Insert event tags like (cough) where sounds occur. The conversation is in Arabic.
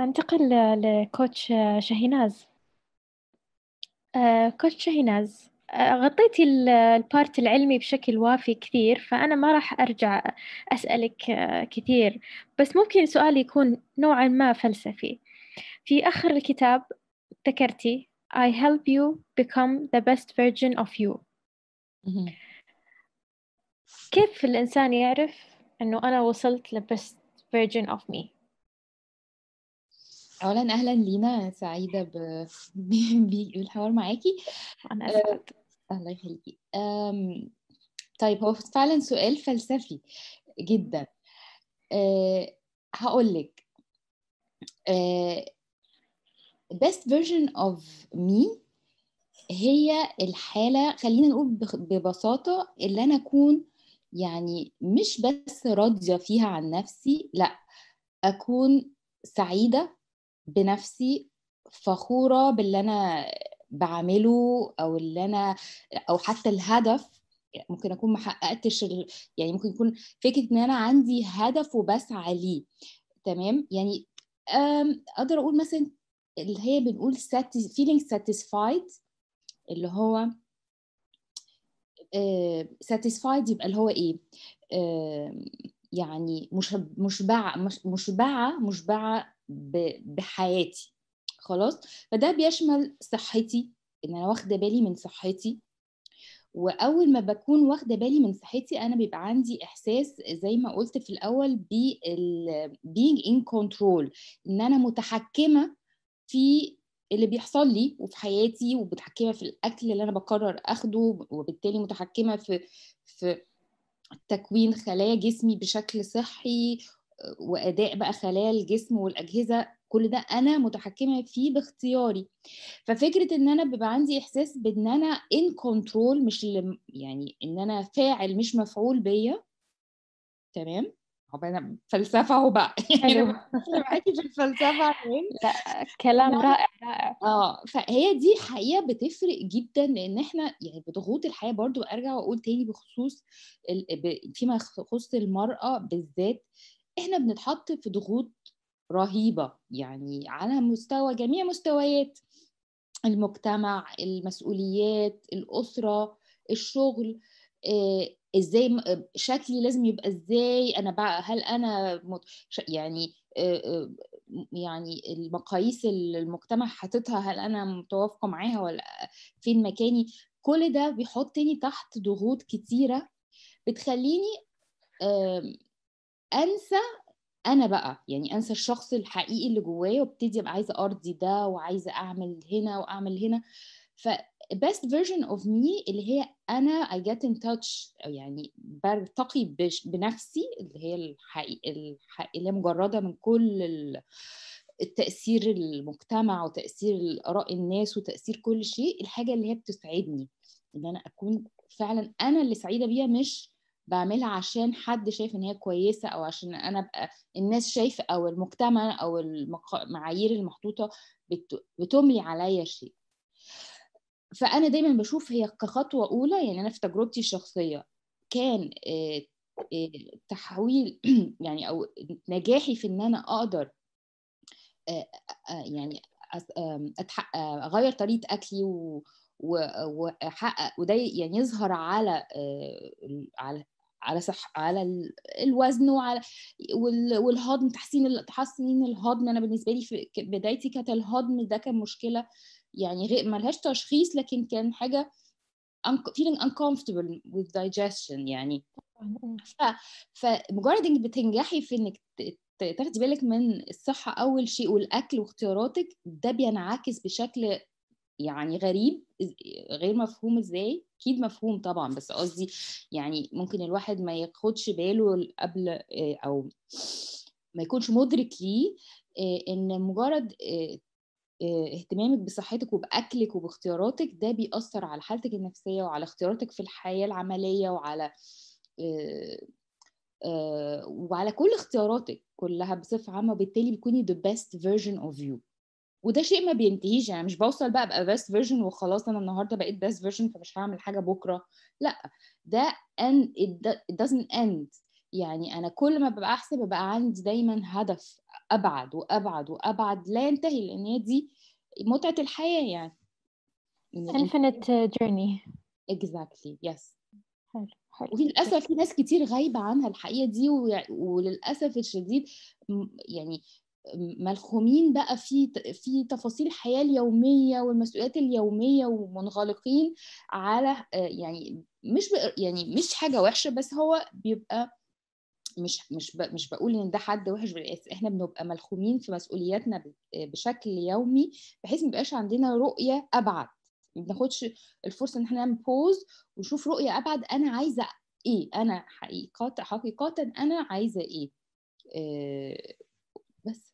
أنتقل لكوتش آه، شهيناز آه، كوتش شهيناز آه، غطيتي البارت العلمي بشكل وافي كثير فأنا ما راح أرجع أسألك كثير بس ممكن سؤالي يكون نوعا ما فلسفي في آخر الكتاب ذكرتي I help you become the best version of you كيف الإنسان يعرف أنه أنا وصلت لبست version of me اولا اهلا لينا سعيده ب... (laughs) بالحوار معاكي انا آه، اسعد الله يخليكي طيب هو فعلا سؤال فلسفي جدا أه... هقول لك أه... best version of me هي الحاله خلينا نقول ببساطه اللي انا اكون يعني مش بس راضيه فيها عن نفسي لا اكون سعيده بنفسي فخوره باللي انا بعمله او اللي انا او حتى الهدف ممكن اكون ما حققتش يعني ممكن يكون فكره ان انا عندي هدف وبسعى ليه تمام يعني اقدر اقول مثلا اللي هي بنقول feeling satisfied اللي هو آه، satisfied يبقى اللي هو ايه يعني مشبعه مشبعه مشبعه بحياتي خلاص فده بيشمل صحتي ان انا واخده بالي من صحتي واول ما بكون واخده بالي من صحتي انا بيبقى عندي احساس زي ما قلت في الاول being in control ان انا متحكمه في اللي بيحصل لي وفي حياتي ومتحكمه في الاكل اللي انا بقرر اخده وبالتالي متحكمه في في تكوين خلايا جسمي بشكل صحي واداء بقى خلايا الجسم والاجهزه كل ده انا متحكمه فيه باختياري ففكره ان انا بيبقى عندي احساس بان انا ان كنترول مش يعني ان انا فاعل مش مفعول بيا تمام هو انا فلسفه اهو بقى (laughs) يعني معاكي في الفلسفه لا كلام رائع رائع اه فهي دي حقيقه بتفرق جدا لان احنا يعني بضغوط الحياه برضو ارجع واقول تاني بخصوص ال... ب... فيما يخص المراه بالذات احنا بنتحط في ضغوط رهيبه يعني على مستوى جميع مستويات المجتمع المسؤوليات الاسره الشغل آه، ازاي شكلي لازم يبقى ازاي انا بقى هل انا يعني آه، آه، يعني المقاييس المجتمع حاططها هل انا متوافقه معاها ولا فين مكاني كل ده بيحطني تحت ضغوط كتيره بتخليني انسى انا بقى يعني انسى الشخص الحقيقي اللي جوايا وابتدي ابقى عايزه ارضي ده وعايزه اعمل هنا واعمل هنا ف best version of me اللي هي انا I get in touch يعني برتقي بنفسي اللي هي الحقيقة اللي هي مجرده من كل التاثير المجتمع وتاثير اراء الناس وتاثير كل شيء الحاجه اللي هي بتسعدني ان انا اكون فعلا انا اللي سعيده بيها مش بعملها عشان حد شايف ان هي كويسه او عشان انا ابقى الناس شايفه او المجتمع او المعايير المحطوطه بتملي عليا شيء فانا دايما بشوف هي كخطوه اولى يعني انا في تجربتي الشخصيه كان آه، آه، تحويل (clears throat) يعني او نجاحي في ان انا اقدر آه، يعني اغير طريقه اكلي واحقق وده يعني يظهر على على على صح على الوزن وعلى والهضم تحسين تحسين الهضم انا بالنسبه لي في بدايتي كانت الهضم ده كان مشكله يعني غير ملهاش تشخيص لكن كان حاجه feeling uncomfortable with digestion يعني ف فمجرد انك بتنجحي في انك تاخدي بالك من الصحه اول شيء والاكل واختياراتك ده بينعكس بشكل يعني غريب غير مفهوم ازاي اكيد مفهوم طبعا بس قصدي يعني ممكن الواحد ما ياخدش باله قبل آه، او ما يكونش مدرك ليه آه، ان مجرد آه، اهتمامك بصحتك وباكلك وباختياراتك ده بيأثر على حالتك النفسيه وعلى اختياراتك في الحياه العمليه وعلى وعلى كل اختياراتك كلها بصفه عامه وبالتالي بتكوني the best version of you وده شيء ما بينتهيش يعني مش بوصل بقى ابقى بيست فيرجن وخلاص انا النهارده بقيت بيست فيرجن فمش هعمل حاجه بكره لا ده ان ات doesn't اند يعني انا كل ما ببقى احسن ببقى عندي دايما هدف ابعد وابعد وابعد لا ينتهي لان هي دي متعه الحياه يعني infinite uh, journey exactly yes حلو حلو وللاسف في ناس كتير غايبه عنها الحقيقه دي وللاسف الشديد يعني ملخومين بقى في في تفاصيل الحياه اليوميه والمسؤوليات اليوميه ومنغلقين على آه، يعني مش يعني مش حاجه وحشه بس هو بيبقى مش مش مش بقول ان ده حد وحش بالاساس احنا بنبقى ملخومين في مسؤولياتنا آه، بشكل يومي بحيث ما يبقاش عندنا رؤيه ابعد ما بناخدش الفرصه ان احنا نعمل بوز ونشوف رؤيه ابعد انا عايزه ايه انا حقيقه حقيقه انا عايزه ايه, إيه بس